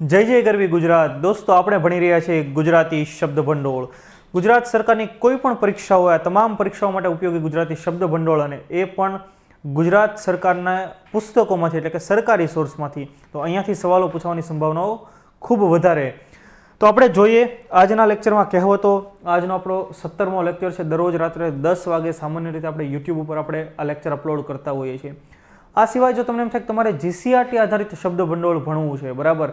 જય જય ગરવી ગુજરાત દોસ્તો આપણે ભણી રહ્યા છીએ ગુજરાતી શબ્દ ભંડોળ ગુજરાત સરકારની કોઈ પણ પરીક્ષા હોય તમામ પરીક્ષાઓ માટે ઉપયોગી ગુજરાતી શબ્દ ભંડોળ અને એ પણ ગુજરાત સરકારના પુસ્તકોમાંથી એટલે કે સરકારી સોર્સમાંથી તો અહીંયાથી સવાલો પૂછવાની સંભાવનાઓ ખૂબ વધારે તો આપણે જોઈએ આજના લેક્ચરમાં કહેવતો આજનો આપણો સત્તરમો લેક્ચર છે દરરોજ રાત્રે દસ વાગે સામાન્ય રીતે આપણે યુટ્યુબ ઉપર આપણે આ લેક્ચર અપલોડ કરતા હોઈએ છીએ આ સિવાય જો તમને એમ થાય કે તમારે જીસીઆરટી આધારિત શબ્દ ભંડોળ ભણવું છે બરાબર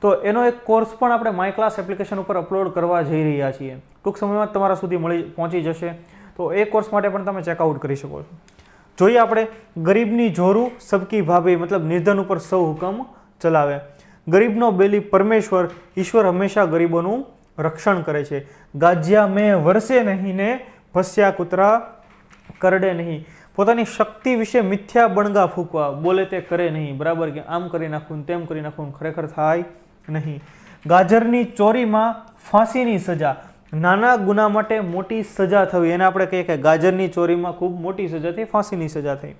તો એનો એક કોર્સ પણ આપણે માય ક્લાસ એપ્લિકેશન ઉપર અપલોડ કરવા જઈ રહ્યા છીએ ટૂંક સમયમાં તમારા સુધી મળી પહોંચી જશે તો એ કોર્સ માટે પણ તમે ચેકઆઉટ કરી શકો છો જોઈએ આપણે ગરીબની જોરું સબકી ભાભી મતલબ નિર્ધન ઉપર સૌ હુકમ ચલાવે ગરીબનો બેલી પરમેશ્વર ઈશ્વર હંમેશા ગરીબોનું રક્ષણ કરે છે ગાજ્યા મેં વરસે નહીં ને ભસ્યા કૂતરા કરડે નહીં પોતાની શક્તિ વિશે મિથ્યા બણગા ફૂંકવા બોલે તે કરે નહીં બરાબર કે આમ કરી નાખું તેમ કરી નાખું ખરેખર થાય નહીં ગાજરની ચોરીમાં ફાંસીની સજા નાના ગુના માટે મોટી સજા થવી એને આપણે કહીએ કે ગાજરની ચોરીમાં ખૂબ મોટી સજા થઈ ફાંસીની સજા થઈ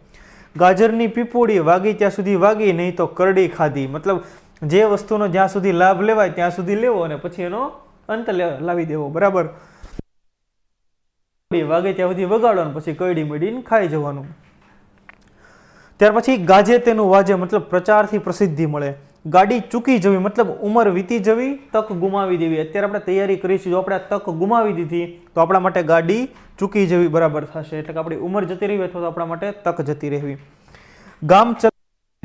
ગાજરની પીપોળી વાગી ત્યાં સુધી વાગી નહીં તો કરડી ખાધી મતલબ જે વસ્તુનો જ્યાં સુધી લાભ લેવાય ત્યાં સુધી લેવો અને પછી એનો અંત લાવી દેવો બરાબર વાગે ત્યાં સુધી વગાડો અને પછી કરડી મડીને ખાઈ જવાનું ત્યાર પછી ગાજે તેનું વાજે મતલબ પ્રચારથી પ્રસિદ્ધિ મળે ગાડી ચૂકી જવી મતલબ ઉંમર વીતી જવી તક ગુમાવી દેવી અત્યારે આપણે તૈયારી કરીશું જો આપણે તક ગુમાવી દીધી તો આપણા માટે ગાડી ચૂકી જવી બરાબર થશે એટલે કે આપણી ઉંમર જતી રહી અથવા તો આપણા માટે તક જતી રહેવી ગામ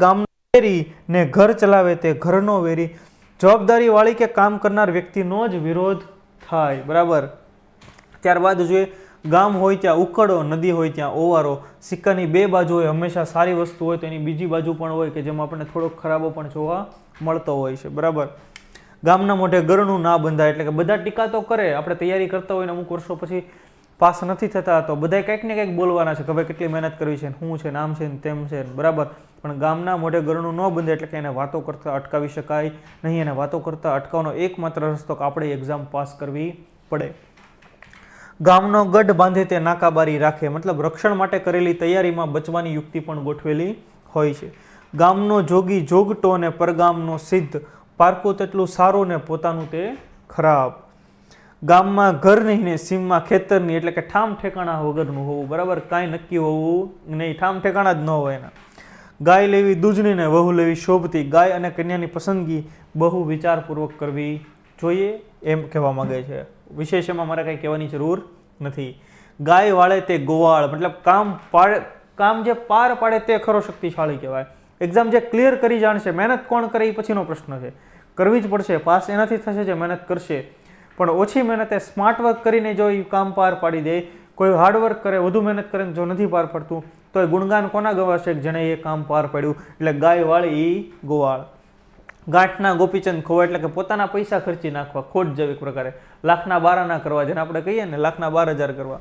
ગામ વેરી ને ઘર ચલાવે તે ઘરનો વેરી જવાબદારીવાળી કે કામ કરનાર વ્યક્તિનો જ વિરોધ થાય બરાબર ત્યારબાદ જોઈએ ગામ હોય ત્યાં ઉકળો નદી હોય ત્યાં ઓવારો સિક્કાની બે બાજુ હોય હંમેશા સારી વસ્તુ હોય તો એની બીજી બાજુ પણ હોય કે જેમાં આપણને થોડોક ખરાબો પણ જોવા મળતો હોય છે બરાબર ગામના મોઢે ગરણું ના બંધાય એટલે કે બધા ટીકા તો કરે આપણે તૈયારી કરતા હોય ને અમુક વર્ષો પછી પાસ નથી થતા તો બધાય કંઈક ને કંઈક બોલવાના છે કે ભાઈ કેટલી મહેનત કરવી છે શું છે નામ છે ને તેમ છે બરાબર પણ ગામના મોઢે ગરણું ન બંધે એટલે કે એને વાતો કરતાં અટકાવી શકાય નહીં એને વાતો કરતાં અટકાવવાનો એકમાત્ર રસ્તો કે આપણે એક્ઝામ પાસ કરવી પડે ગામનો ગઢ બાંધે તે નાકાબારી રાખે મતલબ રક્ષણ માટે કરેલી તૈયારીમાં બચવાની યુક્તિ પણ ગોઠવેલી હોય છે ગામનો જોગી જોગટો અને પરગામનો સિદ્ધ પારકો તેટલું સારું ને પોતાનું તે ખરાબ ગામમાં ઘર નહીં ને સીમમાં ખેતરની એટલે કે ઠામ ઠેકાણા વગરનું હોવું બરાબર કાંઈ નક્કી હોવું નહીં ઠામ ઠેકાણા જ ન હોય એના ગાય લેવી દૂજની ને વહુ લેવી શોભતી ગાય અને કન્યાની પસંદગી બહુ વિચારપૂર્વક કરવી જોઈએ એમ કહેવા માગે છે વિશેષ એમાં મારે કંઈ કહેવાની જરૂર નથી ગાય વાળે તે ગોવાળ મતલબ કામ પાડે કામ જે પાર પાડે તે ખરો શક્તિશાળી કહેવાય એક્ઝામ જે ક્લિયર કરી જાણશે મહેનત કોણ કરે એ પછીનો પ્રશ્ન છે કરવી જ પડશે પાસ એનાથી થશે જે મહેનત કરશે પણ ઓછી મહેનતે સ્માર્ટ વર્ક કરીને જો એ કામ પાર પાડી દે કોઈ હાર્ડવર્ક કરે વધુ મહેનત કરે જો નથી પાર પાડતું તો એ ગુણગાન કોના ગવાશે જેણે એ કામ પાર પાડ્યું એટલે ગાય વાળી ગોવાળ ગાંઠના ગોપીચંદ ખોવા એટલે કે પોતાના પૈસા ખર્ચી નાખવા ખોટ જેવી પ્રકારે લાખના બારાના કરવા જેને આપણે કહીએ ને લાખના બાર હજાર કરવા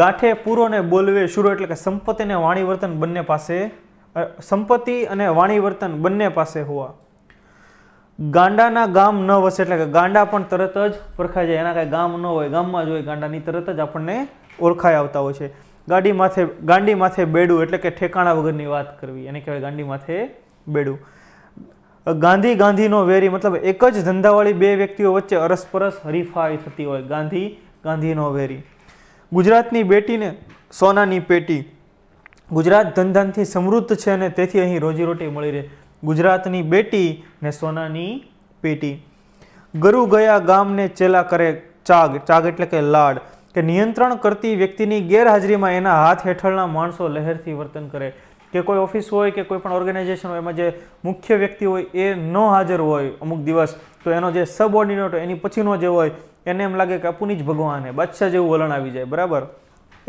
ગાંઠે પૂરોને બોલવે શુરો એટલે કે સંપત્તિ અને વાણીવર્તન બંને પાસે સંપત્તિ અને વાણીવર્તન બંને પાસે હોવા ગાંડાના ગામ ન વસે એટલે કે ગાંડા પણ તરત જ ઓળખાઈ જાય એના કાંઈ ગામ ન હોય ગામમાં જ હોય ગાંડાની તરત જ આપણને ઓળખાઈ આવતા હોય છે ગાડી માથે ગાંડી માથે બેડું એટલે કે ઠેકાણા વગરની વાત કરવી એને કહેવાય ગાંડી માથે બેડું ગાંધી ગાંધીનો વેરી મતલબ એક જ ધંધાવાળી બે વ્યક્તિઓ વચ્ચે અરસપરસ હરીફાઈ થતી હોય ગાંધી ગાંધીનો વેરી ગુજરાતની બેટીને સોનાની પેટી ગુજરાત ધંધાનથી સમૃદ્ધ છે અને તેથી અહીં રોજીરોટી મળી રહે ગુજરાતની બેટી ને સોનાની પેટી ગરુ ગયા ગામને ચેલા કરે ચાગ ચાગ એટલે કે લાડ કે નિયંત્રણ કરતી વ્યક્તિની ગેરહાજરીમાં એના હાથ હેઠળના માણસો લહેરથી વર્તન કરે કે કોઈ ઓફિસ હોય કે કોઈ પણ ઓર્ગેનાઇઝેશન હોય એમાં જે મુખ્ય વ્યક્તિ હોય એ ન હાજર હોય અમુક દિવસ તો એનો જે સબ સબઓર્ડિનેટ હોય એની પછીનો જે હોય એને એમ લાગે કે અપુની જ ભગવાન હે બાદશાહ જેવું વલણ આવી જાય બરાબર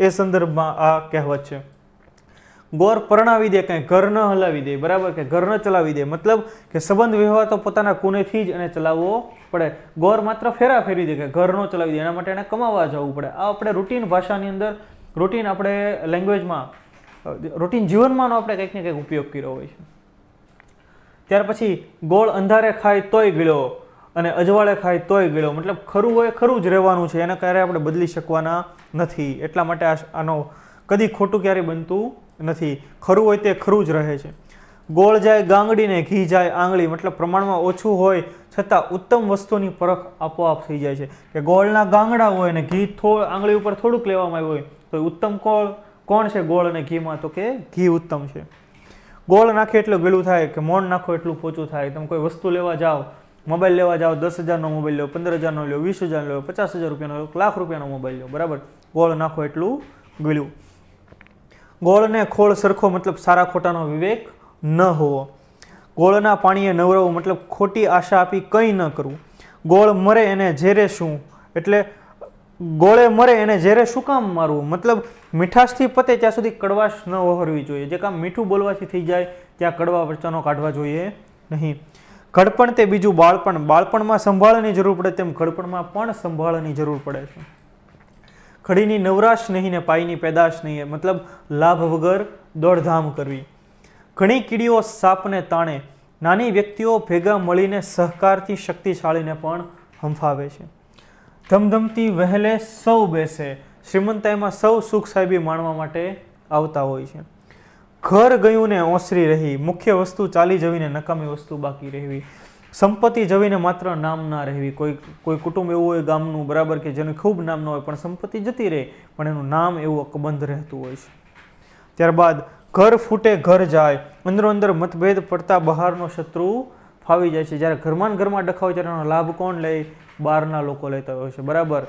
એ સંદર્ભમાં આ કહેવત છે ગોર પરણાવી દે કાંઈ ઘર ન હલાવી દે બરાબર કે ઘર ન ચલાવી દે મતલબ કે સંબંધ વ્યવહાર તો પોતાના કુનેથી જ એને ચલાવવો પડે ગોર માત્ર ફેરા ફેરી દે કે ઘર ન ચલાવી દે એના માટે એને કમાવા જવું પડે આ આપણે રૂટીન ભાષાની અંદર રૂટીન આપણે લેંગ્વેજમાં રૂટીન જીવનમાંનો આપણે કંઈક ને કંઈક ઉપયોગ કર્યો હોય છે ત્યાર પછી ગોળ અંધારે ખાય તોય ગીળો અને અજવાળે ખાય તોય ગીળો મતલબ ખરું હોય ખરું જ રહેવાનું છે એને ક્યારેય આપણે બદલી શકવાના નથી એટલા માટે આનો કદી ખોટું ક્યારેય બનતું નથી ખરું હોય તે ખરું જ રહે છે ગોળ જાય ગાંગડીને ઘી જાય આંગળી મતલબ પ્રમાણમાં ઓછું હોય છતાં ઉત્તમ વસ્તુની પરખ આપોઆપ થઈ જાય છે કે ગોળના ગાંગડા હોય અને ઘી થોડ આંગળી ઉપર થોડુંક લેવામાં આવ્યું હોય તો ઉત્તમ ગોળ કોણ છે ગોળ અને ઘીમાં તો કે ઘી ઉત્તમ છે ગોળ નાખે એટલું ગીલું થાય કે મોણ નાખો એટલું પોચું થાય તમે કોઈ વસ્તુ લેવા જાઓ મોબાઈલ લેવા જાઓ દસ હજારનો મોબાઈલ લો પંદર હજારનો લો વીસ હજાર લો પચાસ હજાર રૂપિયાનો લો લાખ રૂપિયાનો મોબાઈલ લો બરાબર ગોળ નાખો એટલું ગીલું ગોળને ખોળ સરખો મતલબ સારા ખોટાનો વિવેક ન હોવો ગોળના પાણીએ નવરવું મતલબ ખોટી આશા આપી કંઈ ન કરવું ગોળ મરે એને ઝેરે શું એટલે ગોળે મરે એને ઝેરે શું કામ મારવું મતલબ મીઠાશથી પતે ત્યાં સુધી કડવાશ ન વહોરવી જોઈએ જે કામ મીઠું બોલવાથી થઈ જાય ત્યાં કડવા વચનો કાઢવા જોઈએ નહીં ઘડપણ તે બીજું બાળપણ બાળપણમાં સંભાળની જરૂર પડે તેમ ઘડપણમાં પણ સંભાળની જરૂર પડે છે ખડીની નવરાશ નહીં ને પાઈની પેદાશ નહીં મતલબ લાભ વગર દોડધામ કરવી ઘણી કીડીઓ સાપને તાણે નાની વ્યક્તિઓ ભેગા મળીને સહકારથી શક્તિશાળીને પણ હંફાવે છે ધમધમતી વહેલે સૌ બેસે શ્રીમંતાઈમાં સૌ સુખ સાહેબી માણવા માટે આવતા હોય છે ઘર ગયું ને ઓસરી રહી મુખ્ય વસ્તુ ચાલી જવીને નકામી વસ્તુ બાકી રહેવી સંપત્તિ જવીને માત્ર નામ ના રહેવી કોઈ કોઈ કુટુંબ એવું હોય ગામનું બરાબર કે જેને ખૂબ નામ ન હોય પણ સંપત્તિ જતી રહે પણ એનું નામ એવું અકબંધ રહેતું હોય છે ત્યારબાદ ઘર ફૂટે ઘર જાય અંદરો અંદર મતભેદ પડતા બહારનો શત્રુ ફાવી જાય છે જ્યારે ઘરમાં ઘરમાં ડખાવ ત્યારે એનો લાભ કોણ લે બહારના લોકો લેતા હોય છે બરાબર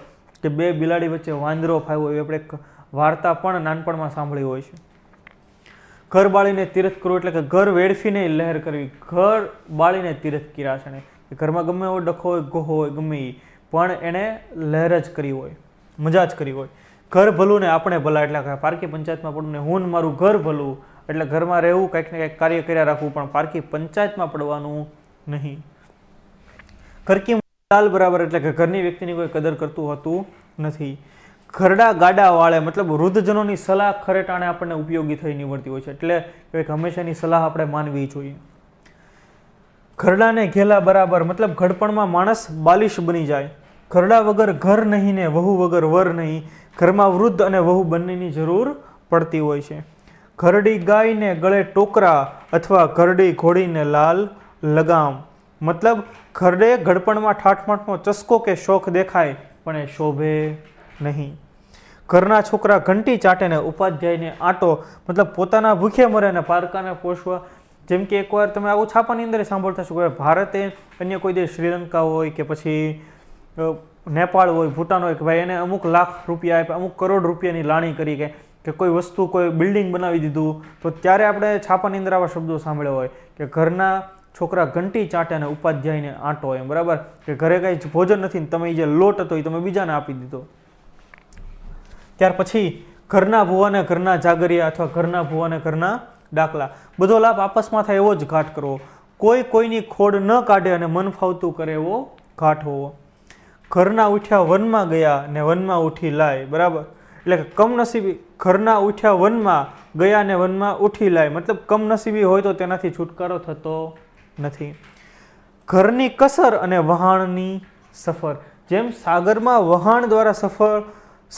કે બે બિલાડી વચ્ચે વાંદરો ફાવ્યો એ આપણે વાર્તા પણ નાનપણમાં સાંભળી હોય છે ઘર બાળીને તીરથ કરવું એટલે કે ઘર વેડફીને લહેર કરવી ઘર બાળીને તીરથ કર્યા છે ને ઘરમાં ગમે એવો ડખો હોય ગહો હોય ગમે એ પણ એણે લહેર જ કરી હોય મજા જ કરી હોય ઘર ભલું ને આપણે ભલા એટલે પારકી પંચાયતમાં પડવું ને હું મારું ઘર ભલું એટલે ઘરમાં રહેવું કંઈક ને કંઈક કાર્ય કર્યા રાખવું પણ પારકી પંચાયતમાં પડવાનું નહીં ઘરકી લાલ બરાબર એટલે કે ઘરની વ્યક્તિની કોઈ કદર કરતું હોતું નથી ઘરડા ગાડા વાળે મતલબ વૃદ્ધજનોની સલાહ ખરેટાણે આપણને ઉપયોગી થઈ નીવડતી હોય છે એટલે એક હંમેશાની સલાહ આપણે માનવી જોઈએ ઘરડાને ઘેલા બરાબર મતલબ ઘડપણમાં માણસ બાલિશ બની જાય ઘરડા વગર ઘર નહીં ને વહુ વગર વર નહીં ઘરમાં વૃદ્ધ અને વહુ બંનેની જરૂર પડતી હોય છે ઘરડી ગાયને ગળે ટોકરા અથવા ઘરડી ઘોડીને લાલ લગામ મતલબ ઘરડે ઘડપણમાં ઠાઠમાઠનો ચસકો કે શોખ દેખાય પણ એ શોભે નહીં ઘરના છોકરા ઘંટી ચાટે ઉપાધ્યાયને આંટો મતલબ પોતાના ભૂખે મરે ને પારકાને પોષવા જેમ કે એકવાર તમે આવું છાપાની અંદર સાંભળતા છો કે ભારતે અન્ય કોઈ દેશ શ્રીલંકા હોય કે પછી નેપાળ હોય ભૂટાન હોય કે ભાઈ એને અમુક લાખ રૂપિયા આપ્યા અમુક કરોડ રૂપિયાની લાણી કરી કે કે કોઈ વસ્તુ કોઈ બિલ્ડિંગ બનાવી દીધું તો ત્યારે આપણે છાપાની અંદર આવા શબ્દો સાંભળ્યા હોય કે ઘરના છોકરા ઘંટી ચાટે અને ઉપાધ્યાયને આંટો એમ બરાબર કે ઘરે કાંઈ ભોજન નથી તમે જે લોટ હતો એ તમે બીજાને આપી દીધો ત્યાર પછી ઘરના ભુવાને ઘરના જાગરિયા અથવા ઘરના ભુવાને ઘરના ડાકલા બધો લાભ આપસમાં થાય એવો જ ઘાટ કરવો કોઈ કોઈની ખોડ ન કાઢે અને મન ફાવતું કરે એવો ઘાટ હોવો ઘરના ઉઠ્યા વનમાં ગયા ને વનમાં ઉઠી લાય બરાબર એટલે કમનસીબી ઘરના ઉઠ્યા વનમાં ગયા ને વનમાં ઉઠી લાય મતલબ કમનસીબી હોય તો તેનાથી છુટકારો થતો નથી ઘરની કસર અને વહાણની સફર જેમ સાગરમાં વહાણ દ્વારા સફળ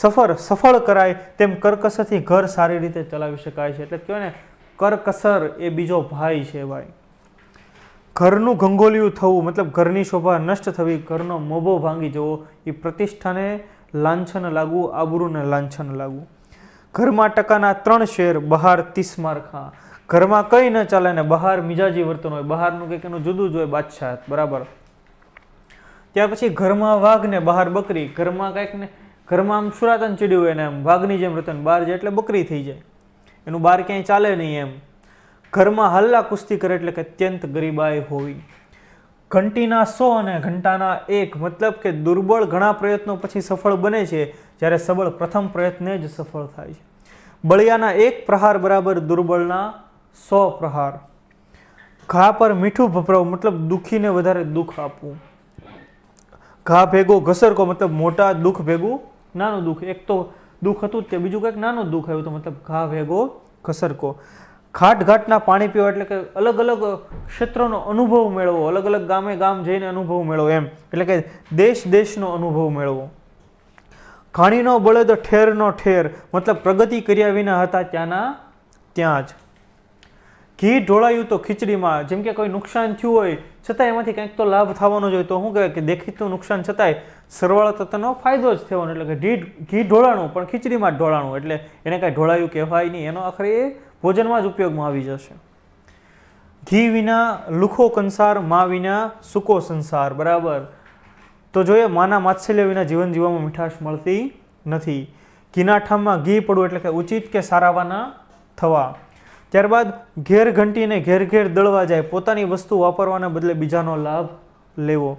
સફર સફળ કરાય તેમ કરકસરથી ઘર સારી રીતે ચલાવી શકાય છે એટલે કહેવાય ને કરકસર એ બીજો ભાઈ છે ભાઈ ઘરનું ગંગોલિયું થવું મતલબ ઘરની શોભા નષ્ટ થવી ઘરનો મોભો ભાંગી જવો એ પ્રતિષ્ઠાને લાંછન લાગવું આબરૂને લાંછન લાગવું ઘરમાં ટકાના ત્રણ શેર બહાર તીસ મારખા ઘરમાં કંઈ ન ચાલે ને બહાર મિજાજી વર્તન હોય બહારનું કંઈક એનું જુદું જ હોય બાદશાહ બરાબર ત્યાર પછી ઘરમાં વાઘ ને બહાર બકરી ઘરમાં કંઈક ને ઘરમાં આમ સુરાતન ચડ્યું હોય ને આમ વાઘની જેમ રતન બહાર જાય એટલે બકરી થઈ જાય એનું બહાર ક્યાંય ચાલે નહીં એમ ઘરમાં હલ્લા કુસ્તી કરે એટલે કે અત્યંત ગરીબાઈ હોવી ઘંટીના સો અને ઘંટાના એક મતલબ કે દુર્બળ ઘણા પ્રયત્નો પછી સફળ બને છે જ્યારે સબળ પ્રથમ પ્રયત્ને જ સફળ થાય છે બળિયાના એક પ્રહાર બરાબર દુર્બળના સો પ્રહાર ઘા પર મીઠું ભભરાવું મતલબ દુઃખીને વધારે દુઃખ આપવું ઘા ભેગો ઘસરકો મતલબ મોટા દુઃખ ભેગું નાનું દુઃખ એક તો દુઃખ હતું તે બીજું કંઈક નાનું દુઃખ આવ્યું તો મતલબ ઘા ભેગો ઘસરકો ખાટઘાટના પાણી પીવા એટલે કે અલગ અલગ ક્ષેત્રનો અનુભવ મેળવો અલગ અલગ ગામે ગામ જઈને અનુભવ મેળવો એમ એટલે કે દેશ દેશનો અનુભવ મેળવો ખાણીનો બળદ ઠેરનો ઠેર મતલબ પ્રગતિ કર્યા વિના હતા ત્યાંના ત્યાં જ ઘી ઢોળાયું તો ખીચડીમાં જેમ કે કોઈ નુકસાન થયું હોય છતાંય એમાંથી કંઈક તો લાભ થવાનો જ હોય તો શું કહે કે દેખીતું નુકસાન છતાંય સરવાળા તત્વનો ફાયદો જ થવાનો એટલે કે ઢી ઘી ઢોળાણું પણ ખીચડીમાં ઢોળાણું એટલે એને કાંઈ ઢોળાયું કહેવાય નહીં એનો આખરે એ ભોજનમાં જ ઉપયોગમાં આવી જશે ઘી વિના લુખો કંસાર મા વિના સૂકો સંસાર બરાબર તો જોઈએ માના માત્સલ્ય વિના જીવન જીવવામાં મીઠાશ મળતી નથી ઘીના ઠામમાં ઘી પડવું એટલે કે ઉચિત કે સારાવાના થવા ત્યારબાદ ઘેર ઘંટીને ઘેર ઘેર દળવા જાય પોતાની વસ્તુ વાપરવાના બદલે બીજાનો લાભ લેવો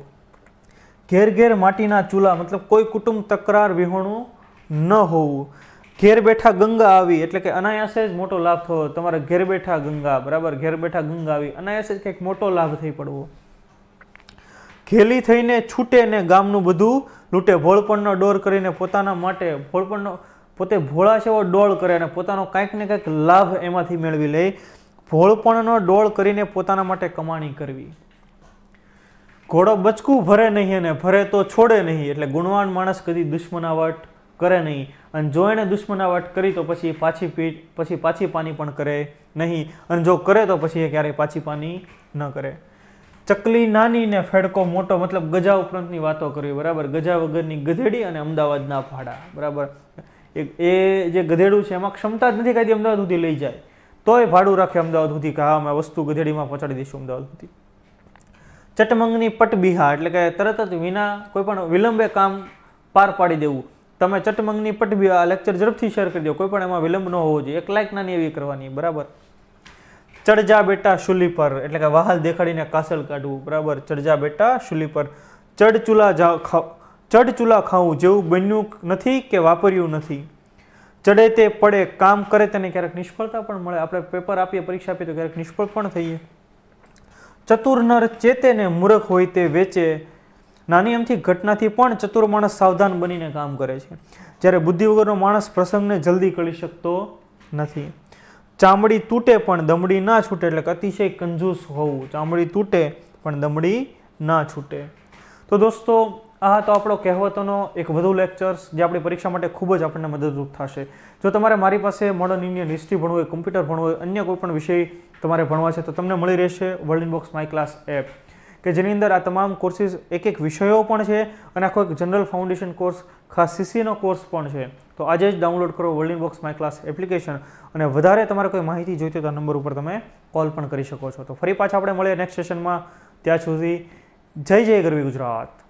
ઘેર ઘેર માટીના ચૂલા મતલબ કોઈ કુટુંબ તકરાર વિહોણું ન હોવું ઘેર બેઠા ગંગા આવી એટલે કે અનાયાસે જ મોટો લાભ થયો તમારે ઘેર બેઠા ગંગા બરાબર ઘેર બેઠા ગંગા આવી અનાયાસે જ કંઈક મોટો લાભ થઈ પડવો ઘેલી થઈને છૂટે ને ગામનું બધું લૂંટે ભોળપણનો ડોર કરીને પોતાના માટે ભોળપણનો પોતે ભોળા છે એવો ડોળ કરે અને પોતાનો કાંઈક ને કાંઈક લાભ એમાંથી મેળવી લે ભોળપણનો ડોળ કરીને પોતાના માટે કમાણી કરવી ઘોડો બચકું ભરે નહીં અને ભરે તો છોડે નહીં એટલે ગુણવાન માણસ કદી દુશ્મનાવટ કરે નહીં અને જો એને દુશ્મનાવટ કરી તો પછી પાછી પીઠ પછી પાછી પાની પણ કરે નહીં અને જો કરે તો પછી એ ક્યારેય પાછી પાની ન કરે ચકલી નાની ને ફેડકો મોટો મતલબ ગજા ઉપરાંતની વાતો કરવી બરાબર ગજા વગરની ગધેડી અને અમદાવાદના ભાડા બરાબર એ જે ગધેડું છે એમાં ક્ષમતા જ નથી કાંઈ અમદાવાદ સુધી લઈ જાય તોય ભાડું રાખે અમદાવાદ સુધી કે હા અમે વસ્તુ ગધેડીમાં પહોંચાડી દઈશું અમદાવાદ સુધી ચટમંગની પટબિહા એટલે કે તરત જ વિના કોઈ પણ વિલંબે કામ પાર પાડી દેવું તમે ચટમંગની પટબિહા લેક્ચર ઝડપથી શેર કરી દો કોઈ પણ એમાં વિલંબ ન હોવો જોઈએ એક લાઈક નાની એવી કરવાની બરાબર ચડજા બેટા શુલી પર એટલે કે વહાલ દેખાડીને કાસલ કાઢવું બરાબર ચડજા બેટા શુલી પર ચડચુલા જા ચડચુલા ખાવું જેવું બન્યું નથી કે વાપર્યું નથી ચડે તે પડે કામ કરે તેને ક્યારેક નિષ્ફળતા પણ મળે આપણે પેપર આપીએ પરીક્ષા આપીએ તો ક્યારેક નિષ્ફળ પણ થઈએ ચતુર નર ચેતે ને મૂર્ખ હોય તે વેચે નાની એમથી ઘટનાથી પણ ચતુર માણસ સાવધાન બનીને કામ કરે છે જ્યારે બુદ્ધિ વગરનો માણસ પ્રસંગને જલ્દી કરી શકતો નથી ચામડી તૂટે પણ દમડી ના છૂટે એટલે અતિશય કંજૂસ હોવું ચામડી તૂટે પણ દમડી ના છૂટે તો દોસ્તો આ તો આપણો કહેવતોનો એક વધુ લેક્ચર્સ જે આપણી પરીક્ષા માટે ખૂબ જ આપણને મદદરૂપ થશે જો તમારે મારી પાસે મોડર્ન ઇન્ડિયન હિસ્ટ્રી ભણવું હોય કમ્પ્યુટર ભણવું હોય અન્ય કોઈપણ વિષય તમારે ભણવા છે તો તમને મળી રહેશે world inbox my class app કે જેની અંદર આ તમામ કોર્સીસ એક એક વિષયો પણ છે અને આખો એક જનરલ ફાઉન્ડેશન કોર્સ ખાસ સીસીનો કોર્સ પણ છે તો આજે જ ડાઉનલોડ કરો world inbox my class application અને વધારે તમારે કોઈ માહિતી જોઈતી હોય તો આ નંબર ઉપર તમે કોલ પણ કરી શકો છો તો ફરી પાછા આપણે મળીએ નેક્સ્ટ સેશનમાં ત્યાં સુધી જય જય ગરવી ગુજરાત